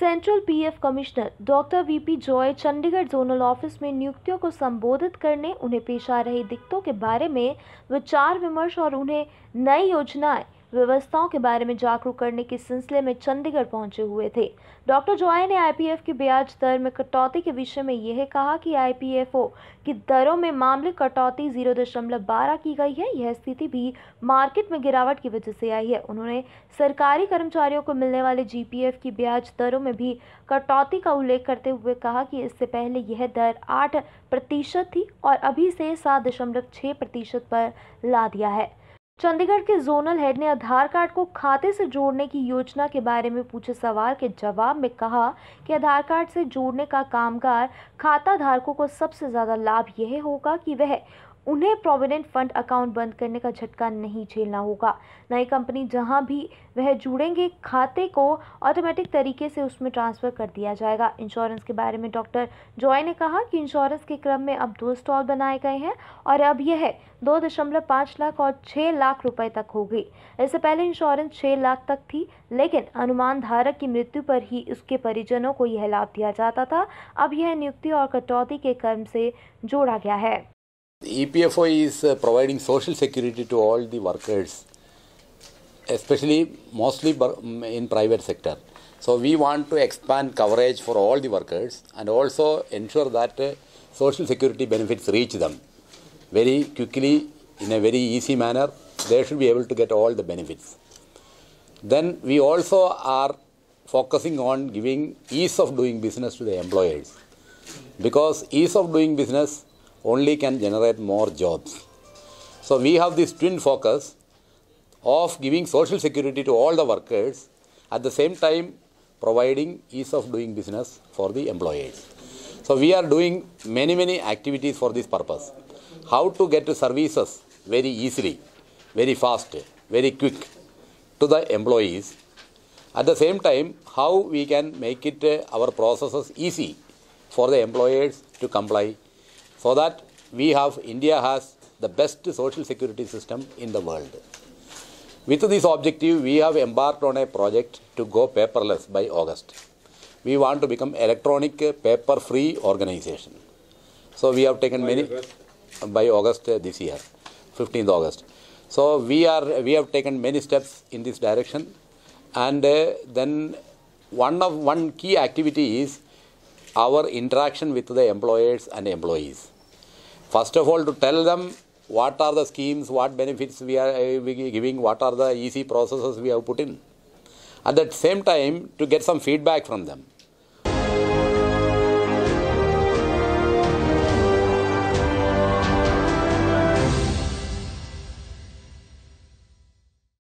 Central PF commissioner doctor VP Joy Chandigarh zonal office में नियुक्तियों को संबोधित करने उन्हें पेश आ रही दिक्कतों के बारे में विचार विमर्श और उन्हें नई योजनाएं व्यवस्थाओं के बारे में जागरूक करने के सिलसिले में चंडीगढ़ पहुंचे हुए थे डॉक्टर जॉय ने आईपीएफ की ब्याज दर में कटौती के विषय में यह कहा कि आईपीएफओ की दरों में मामले कटौती जीरो दशमलव बारह की गई है यह स्थिति भी मार्केट में गिरावट की वजह से आई है उन्होंने सरकारी कर्मचारियों को मिलने वाले जी की ब्याज दरों में भी कटौती का उल्लेख करते हुए कहा कि इससे पहले यह दर आठ प्रतिशत थी और अभी से सात दशमलव छः प्रतिशत पर ला दिया है चंडीगढ़ के जोनल हेड ने आधार कार्ड को खाते से जोड़ने की योजना के बारे में पूछे सवाल के जवाब में कहा कि आधार कार्ड से जोड़ने का कामगार खाता धारकों को सबसे ज़्यादा लाभ यह होगा कि वह उन्हें प्रोविडेंट फंड अकाउंट बंद करने का झटका नहीं झेलना होगा नई कंपनी जहां भी वह जुड़ेंगे खाते को ऑटोमेटिक तरीके से उसमें ट्रांसफ़र कर दिया जाएगा इंश्योरेंस के बारे में डॉक्टर जॉय ने कहा कि इंश्योरेंस के क्रम में अब दो स्टॉल बनाए गए हैं और अब यह दो दशमलव पाँच लाख और छः लाख रुपए तक होगी इससे पहले इंश्योरेंस छः लाख तक थी लेकिन अनुमान धारक की मृत्यु पर ही उसके परिजनों को यह लाभ दिया जाता था अब यह नियुक्ति और कटौती के क्रम से जोड़ा गया है EPFO is uh, providing social security to all the workers, especially mostly mm, in private sector. So we want to expand coverage for all the workers and also ensure that uh, social security benefits reach them very quickly in a very easy manner. They should be able to get all the benefits. Then we also are focusing on giving ease of doing business to the employers because ease of doing business only can generate more jobs. So we have this twin focus of giving social security to all the workers, at the same time providing ease of doing business for the employees. So we are doing many, many activities for this purpose. How to get services very easily, very fast, very quick to the employees. At the same time, how we can make it uh, our processes easy for the employers to comply so that we have India has the best social security system in the world. With this objective, we have embarked on a project to go paperless by August. We want to become electronic paper-free organization. So we have taken by many August. by August uh, this year, 15th August. So we are we have taken many steps in this direction, and uh, then one of one key activity is our interaction with the employers and employees. First of all, to tell them what are the schemes, what benefits we are eh, giving, what are the easy processes we have put in. At that same time, to get some feedback from them.